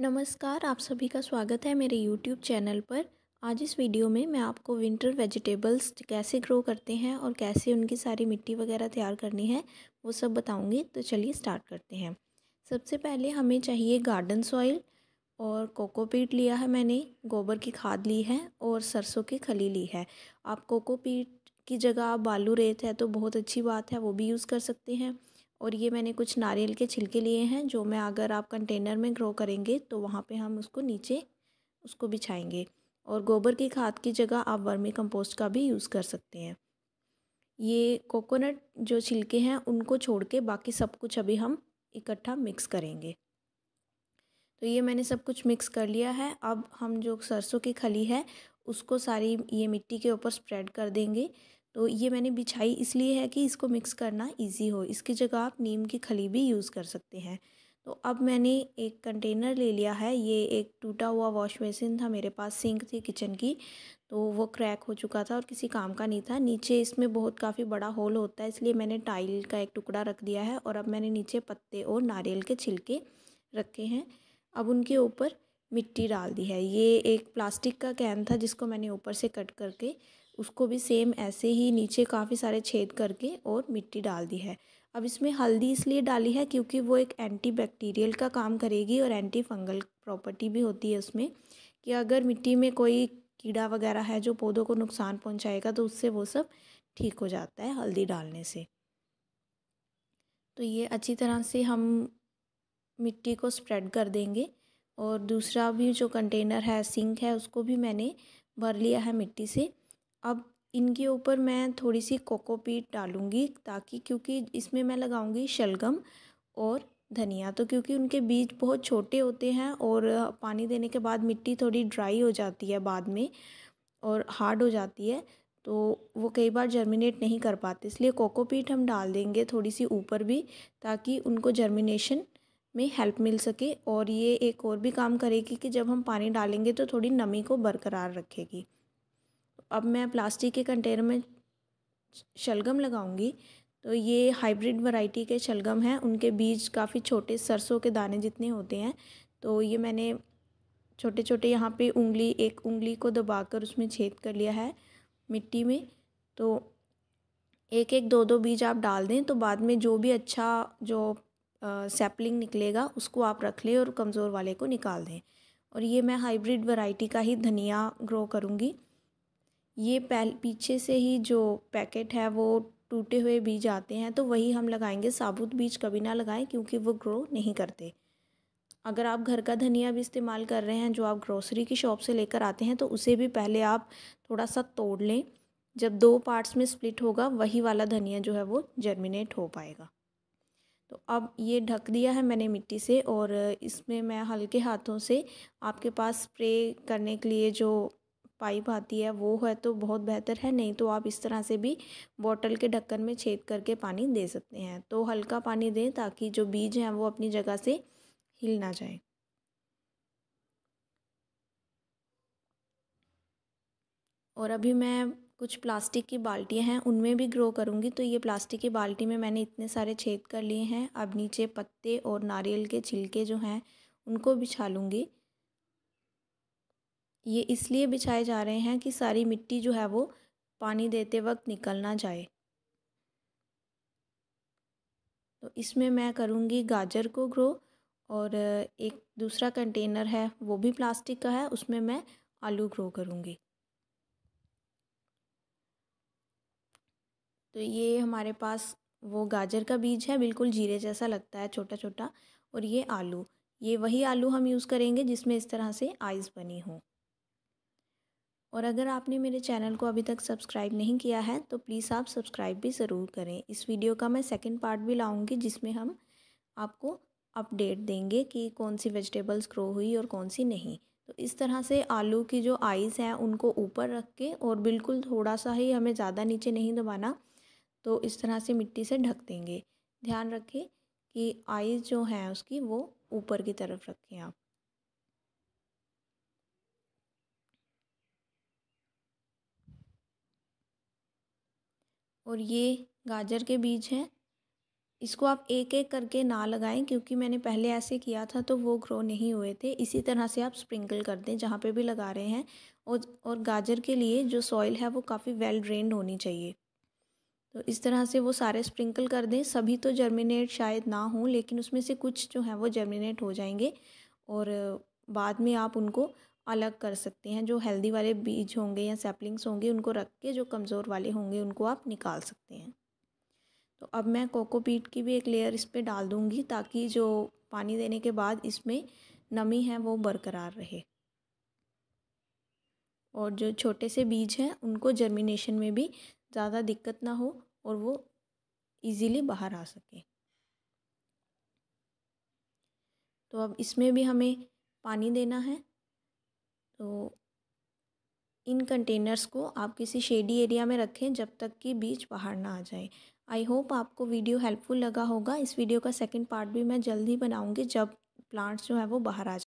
नमस्कार आप सभी का स्वागत है मेरे यूट्यूब चैनल पर आज इस वीडियो में मैं आपको विंटर वेजिटेबल्स कैसे ग्रो करते हैं और कैसे उनकी सारी मिट्टी वगैरह तैयार करनी है वो सब बताऊंगी तो चलिए स्टार्ट करते हैं सबसे पहले हमें चाहिए गार्डन सॉइल और कोकोपीट लिया है मैंने गोबर की खाद ली है और सरसों की खली ली है आप कोकोपीट की जगह आप बालू रेत है तो बहुत अच्छी बात है वो भी यूज़ कर सकते हैं और ये मैंने कुछ नारियल के छिलके लिए हैं जो मैं अगर आप कंटेनर में ग्रो करेंगे तो वहाँ पे हम उसको नीचे उसको बिछाएंगे और गोबर की खाद की जगह आप वर्मी कंपोस्ट का भी यूज़ कर सकते हैं ये कोकोनट जो छिलके हैं उनको छोड़ के बाकी सब कुछ अभी हम इकट्ठा मिक्स करेंगे तो ये मैंने सब कुछ मिक्स कर लिया है अब हम जो सरसों की खली है उसको सारी ये मिट्टी के ऊपर स्प्रेड कर देंगे तो ये मैंने बिछाई इसलिए है कि इसको मिक्स करना इजी हो इसकी जगह आप नीम की खली भी यूज़ कर सकते हैं तो अब मैंने एक कंटेनर ले लिया है ये एक टूटा हुआ वॉश बेसिन था मेरे पास सिंक थी किचन की तो वो क्रैक हो चुका था और किसी काम का नहीं था नीचे इसमें बहुत काफ़ी बड़ा होल होता है इसलिए मैंने टाइल का एक टुकड़ा रख दिया है और अब मैंने नीचे पत्ते और नारियल के छिलके रखे हैं अब उनके ऊपर मिट्टी डाल दी है ये एक प्लास्टिक का कैन था जिसको मैंने ऊपर से कट करके उसको भी सेम ऐसे ही नीचे काफ़ी सारे छेद करके और मिट्टी डाल दी है अब इसमें हल्दी इसलिए डाली है क्योंकि वो एक एंटी बैक्टीरियल का काम करेगी और एंटी फंगल प्रॉपर्टी भी होती है उसमें कि अगर मिट्टी में कोई कीड़ा वगैरह है जो पौधों को नुकसान पहुंचाएगा तो उससे वो सब ठीक हो जाता है हल्दी डालने से तो ये अच्छी तरह से हम मिट्टी को स्प्रेड कर देंगे और दूसरा भी जो कंटेनर है सिंक है उसको भी मैंने भर लिया है मिट्टी से अब इनके ऊपर मैं थोड़ी सी कोकोपीट डालूँगी ताकि क्योंकि इसमें मैं लगाऊँगी शलगम और धनिया तो क्योंकि उनके बीज बहुत छोटे होते हैं और पानी देने के बाद मिट्टी थोड़ी ड्राई हो जाती है बाद में और हार्ड हो जाती है तो वो कई बार जर्मिनेट नहीं कर पाते इसलिए कोकोपीट हम डाल देंगे थोड़ी सी ऊपर भी ताकि उनको जर्मिनेशन में हेल्प मिल सके और ये एक और भी काम करेगी कि जब हम पानी डालेंगे तो थोड़ी नमी को बरकरार रखेगी अब मैं प्लास्टिक के कंटेनर में शलगम लगाऊंगी तो ये हाइब्रिड वैरायटी के शलगम हैं उनके बीज काफ़ी छोटे सरसों के दाने जितने होते हैं तो ये मैंने छोटे छोटे यहाँ पे उंगली एक उंगली को दबाकर उसमें छेद कर लिया है मिट्टी में तो एक एक दो दो बीज आप डाल दें तो बाद में जो भी अच्छा जो सैपलिंग निकलेगा उसको आप रख लें और कमज़ोर वाले को निकाल दें और ये मैं हाइब्रिड वैरायटी का ही धनिया ग्रो करूँगी ये पीछे से ही जो पैकेट है वो टूटे हुए बीज आते हैं तो वही हम लगाएंगे साबुत बीज कभी ना लगाएं क्योंकि वो ग्रो नहीं करते अगर आप घर का धनिया भी इस्तेमाल कर रहे हैं जो आप ग्रोसरी की शॉप से लेकर आते हैं तो उसे भी पहले आप थोड़ा सा तोड़ लें जब दो पार्ट्स में स्प्लिट होगा वही वाला धनिया जो है वो जर्मिनेट हो पाएगा तो अब ये ढक दिया है मैंने मिट्टी से और इसमें मैं हल्के हाथों से आपके पास स्प्रे करने के लिए जो पाइप आती है वो है तो बहुत बेहतर है नहीं तो आप इस तरह से भी बॉटल के ढक्कन में छेद करके पानी दे सकते हैं तो हल्का पानी दें ताकि जो बीज हैं वो अपनी जगह से हिल ना जाए और अभी मैं कुछ प्लास्टिक की बाल्टियाँ हैं उनमें भी ग्रो करूँगी तो ये प्लास्टिक की बाल्टी में मैंने इतने सारे छेद कर लिए हैं अब नीचे पत्ते और नारियल के छिलके जो हैं उनको बिछा लूँगी ये इसलिए बिछाए जा रहे हैं कि सारी मिट्टी जो है वो पानी देते वक्त निकल ना जाए तो इसमें मैं करूँगी गाजर को ग्रो और एक दूसरा कंटेनर है वो भी प्लास्टिक का है उसमें मैं आलू ग्रो करूँगी तो ये हमारे पास वो गाजर का बीज है बिल्कुल जीरे जैसा लगता है छोटा छोटा और ये आलू ये वही आलू हम यूज़ करेंगे जिसमें इस तरह से आइस बनी हो और अगर आपने मेरे चैनल को अभी तक सब्सक्राइब नहीं किया है तो प्लीज़ आप सब्सक्राइब भी ज़रूर करें इस वीडियो का मैं सेकेंड पार्ट भी लाऊँगी जिसमें हम आपको अपडेट देंगे कि कौन सी वेजिटेबल्स ग्रो हुई और कौन सी नहीं तो इस तरह से आलू की जो आइज़ हैं उनको ऊपर रख के और बिल्कुल थोड़ा सा ही हमें ज़्यादा नीचे नहीं दबाना तो इस तरह से मिट्टी से ढक देंगे ध्यान रखें कि आइज़ जो हैं उसकी वो ऊपर की तरफ रखें आप और ये गाजर के बीज हैं इसको आप एक एक करके ना लगाएं क्योंकि मैंने पहले ऐसे किया था तो वो ग्रो नहीं हुए थे इसी तरह से आप स्प्रिंकल कर दें जहाँ पे भी लगा रहे हैं और और गाजर के लिए जो सॉइल है वो काफ़ी वेल ड्रेन होनी चाहिए तो इस तरह से वो सारे स्प्रिंकल कर दें सभी तो जर्मिनेट शायद ना हों लेकिन उसमें से कुछ जो हैं वो जर्मिनेट हो जाएंगे और बाद में आप उनको अलग कर सकते हैं जो हेल्दी वाले बीज होंगे या सैपलिंग्स होंगे उनको रख के जो कमज़ोर वाले होंगे उनको आप निकाल सकते हैं तो अब मैं कोकोपीट की भी एक लेयर इस पर डाल दूँगी ताकि जो पानी देने के बाद इसमें नमी है वो बरकरार रहे और जो छोटे से बीज हैं उनको जर्मिनेशन में भी ज़्यादा दिक्कत ना हो और वो इजीली बाहर आ सके तो अब इसमें भी हमें पानी देना है तो इन कंटेनर्स को आप किसी शेडी एरिया में रखें जब तक कि बीज बाहर ना आ जाए आई होप आपको वीडियो हेल्पफुल लगा होगा इस वीडियो का सेकंड पार्ट भी मैं जल्द ही बनाऊंगी जब प्लांट्स जो है वो बाहर आ जाए